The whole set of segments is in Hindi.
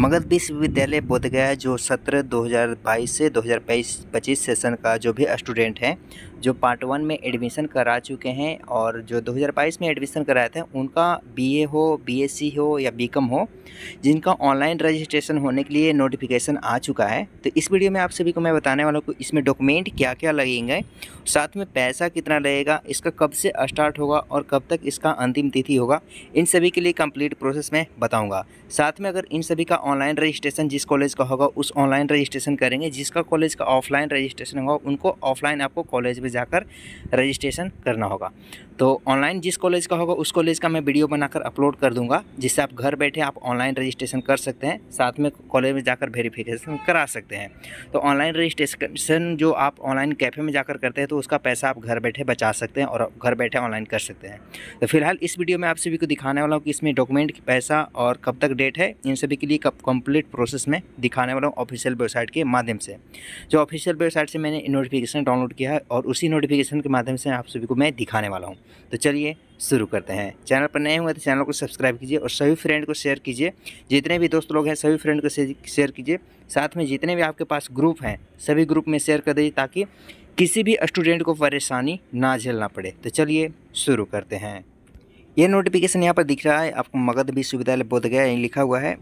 मगध विश्वविद्यालय बोधगया जो सत्र 2022 से 2025 सेशन का जो भी स्टूडेंट हैं जो पार्ट वन में एडमिशन करा चुके हैं और जो 2022 में एडमिशन कराए थे उनका बीए हो बीएससी हो या बीकॉम हो जिनका ऑनलाइन रजिस्ट्रेशन होने के लिए नोटिफिकेशन आ चुका है तो इस वीडियो में आप सभी को मैं बताने वाला हूँ इसमें डॉक्यूमेंट क्या क्या लगेंगे साथ में पैसा कितना लगेगा इसका कब से स्टार्ट होगा और कब तक इसका अंतिम तिथि होगा इन सभी के लिए कम्प्लीट प्रोसेस मैं बताऊँगा साथ में अगर इन सभी का ऑनलाइन रजिस्ट्रेशन जिस कॉलेज का होगा उस ऑनलाइन रजिस्ट्रेशन करेंगे जिसका कॉलेज का ऑफलाइन रजिस्ट्रेशन होगा उनको ऑफलाइन आपको कॉलेज में जाकर रजिस्ट्रेशन करना होगा तो ऑनलाइन जिस कॉलेज का होगा उस कॉलेज का मैं वीडियो बनाकर अपलोड कर दूंगा जिससे आप घर बैठे आप ऑनलाइन रजिस्ट्रेशन कर सकते हैं साथ में कॉलेज में जाकर वेरीफिकेशन करा सकते हैं तो ऑनलाइन रजिस्ट्रेशन जो आप ऑनलाइन कैफ़े में जाकर करते हैं तो उसका पैसा आप घर बैठे बचा सकते हैं और घर बैठे ऑनलाइन कर सकते हैं तो फिलहाल इस वीडियो में आप सभी को दिखाने वाला हूँ कि इसमें डॉक्यूमेंट पैसा और कब तक डेट है इन सभी के लिए कब कम्प्लीट प्रोसेस में दिखाने वाला हूँ ऑफिशियल वेबसाइट के माध्यम से जो ऑफिशियल वेबसाइट से मैंने नोटिफिकेशन डाउनलोड किया है और उसी नोटिफिकेशन के माध्यम से आप सभी को मैं दिखाने वाला हूँ तो चलिए शुरू करते हैं चैनल पर नए हुए तो चैनल को सब्सक्राइब कीजिए और सभी फ्रेंड को शेयर कीजिए जितने भी दोस्त लोग हैं सभी फ्रेंड को शेयर कीजिए साथ में जितने भी आपके पास ग्रुप हैं सभी ग्रुप में शेयर कर दीजिए ताकि किसी भी स्टूडेंट को परेशानी ना झेलना पड़े तो चलिए शुरू करते हैं ये नोटिफिकेशन यहाँ पर दिख रहा है आपको मगध विश्वविद्यालय बोधगया लिखा हुआ है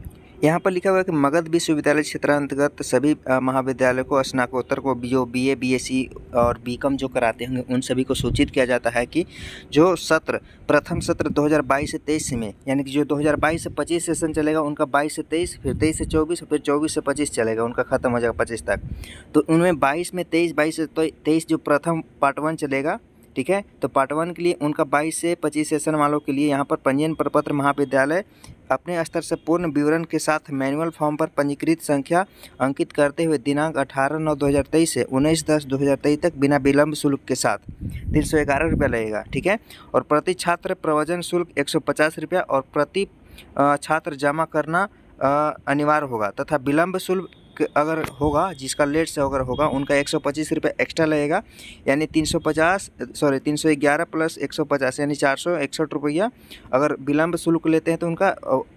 यहाँ पर लिखा हुआ है कि मगध विश्वविद्यालय क्षेत्र अंतर्गत सभी महाविद्यालय को स्नाकोत्तर को B O B A B S C और बी कॉम जो कराते होंगे उन सभी को सूचित किया जाता है कि जो सत्र प्रथम सत्र 2022 से 23 में यानी कि जो 2022 से 25 सेशन चलेगा उनका 22 से 23 फिर 23 से 24 फिर 24 से 25 चलेगा उनका ख़त्म हो जाएगा 25 तक तो उनमें 22 में 23 22 से तो तेईस जो प्रथम पार्ट वन चलेगा ठीक है तो पार्ट वन के लिए उनका बाईस से पच्चीस सेशन वालों के लिए यहाँ पर पंजीयन प्रपत्र महाविद्यालय अपने स्तर से पूर्ण विवरण के साथ मैनुअल फॉर्म पर पंजीकृत संख्या अंकित करते हुए दिनांक 18 नौ 2023 से 19 दस 2023 तक बिना विलंब शुल्क के साथ तीन सौ ग्यारह रुपया लगेगा ठीक है और प्रति छात्र प्रवचन शुल्क एक सौ पचास रुपया और प्रति छात्र जमा करना अनिवार्य होगा तथा विलंब शुल्क अगर होगा जिसका लेट से अगर होगा उनका एक सौ पच्चीस रुपये एक्स्ट्रा लगेगा यानी तीन सौ पचास सॉरी तीन सौ ग्यारह प्लस एक सौ पचास यानी चार सौ इकसठ रुपया अगर विलम्ब शुल्क लेते हैं तो उनका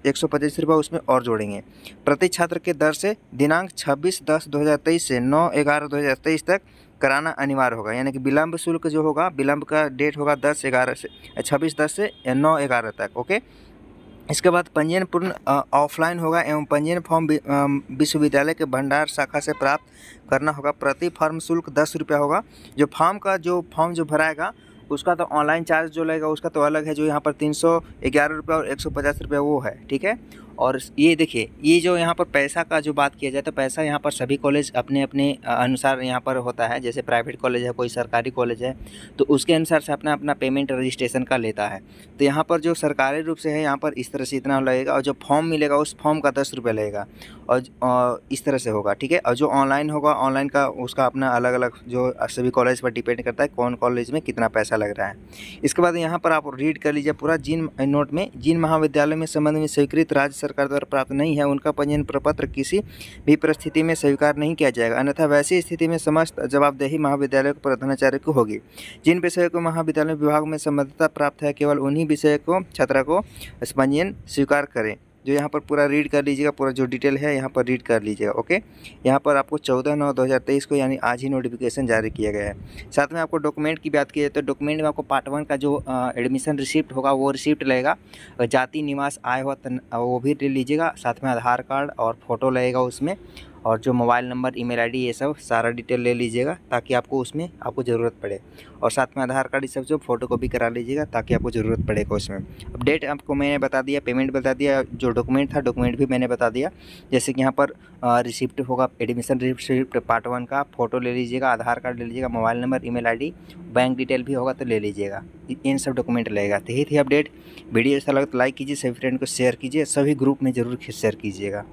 एक सौ पच्चीस रुपये उसमें और जोड़ेंगे प्रति छात्र के दर से दिनांक छब्बीस दस दो हज़ार तेईस से नौ ग्यारह दो हज़ार तेईस तक कराना अनिवार्य होगा यानी कि विलम्ब शुल्क जो होगा विलम्ब का डेट होगा दस ग्यारह से छब्बीस दस से नौ ग्यारह तक ओके इसके बाद पंजीयन पूर्ण ऑफलाइन होगा एवं पंजीयन फॉर्म विश्वविद्यालय के भंडार शाखा से प्राप्त करना होगा प्रति फॉर्म शुल्क दस रुपया होगा जो फॉर्म का जो फॉर्म जो भराएगा उसका तो ऑनलाइन चार्ज जो लगेगा उसका तो अलग है जो यहाँ पर तीन सौ ग्यारह रुपये और एक सौ पचास रुपये वो है ठीक है और ये देखिए ये जो यहाँ पर पैसा का जो बात किया जाए तो पैसा यहाँ पर सभी कॉलेज अपने अपने अनुसार यहाँ पर होता है जैसे प्राइवेट कॉलेज है कोई सरकारी कॉलेज है तो उसके अनुसार से अपना अपना पेमेंट रजिस्ट्रेशन का लेता है तो यहाँ पर जो सरकारी रूप से है यहाँ पर इस तरह से इतना लगेगा और जो फॉर्म मिलेगा उस फॉर्म का दस रुपये लगेगा और इस तरह से होगा ठीक है और जो ऑनलाइन होगा ऑनलाइन का उसका अपना अलग अलग जो सभी कॉलेज पर डिपेंड करता है कौन कॉलेज में कितना पैसा लग रहा है इसके बाद यहाँ पर आप रीड कर लीजिए पूरा जिन नोट में जिन महाविद्यालय में संबंध में स्वीकृत राज्य सरकार द्वारा प्राप्त नहीं है उनका पंजीयन प्रपत्र किसी भी परिस्थिति में स्वीकार नहीं किया जाएगा अन्यथा वैसी स्थिति में समस्त जवाबदेही महाविद्यालय के प्रधानाचार्य को होगी जिन विषयों को महाविद्यालय विभाग में संबद्धता प्राप्त है केवल उन्हीं विषय को छात्रा को पंजीयन स्वीकार करें जो यहाँ पर पूरा रीड कर लीजिएगा पूरा जो डिटेल है यहाँ पर रीड कर लीजिएगा ओके यहाँ पर आपको चौदह नौ दो हज़ार तेईस को यानी आज ही नोटिफिकेशन जारी किया गया है साथ में आपको डॉक्यूमेंट की बात की जाए तो डॉक्यूमेंट में आपको पार्ट वन का जो एडमिशन रिसिप्ट होगा वो रिसिप्ट लगेगा जाति निवास आय हुआ वो भी ले लीजिएगा साथ में आधार कार्ड और फोटो लगेगा उसमें और जो मोबाइल नंबर ईमेल आईडी ये सब सारा डिटेल ले लीजिएगा ताकि आपको उसमें आपको ज़रूरत पड़े और साथ में आधार कार्ड ये सब जो फोटो कॉपी करा लीजिएगा ताकि आपको ज़रूरत पड़ेगा उसमें अपडेट आपको मैंने बता दिया पेमेंट बता दिया जो डॉक्यूमेंट था डॉक्यूमेंट भी मैंने बता दिया जैसे कि यहाँ पर रिसिप्ट होगा एडमिशन रिसिप्ट पार्ट वन का फ़ोटो ले लीजिएगा आधार कार्ड ले लीजिएगा mobile number email bank detail भी होगा तो ले लीजिएगा इन सब डॉक्यूमेंट लेगा तो यही थी अपडेट वीडियो अच्छा लगा तो लाइक कीजिए सभी फ्रेंड को शेयर कीजिए सभी ग्रुप में ज़रूर शेयर कीजिएगा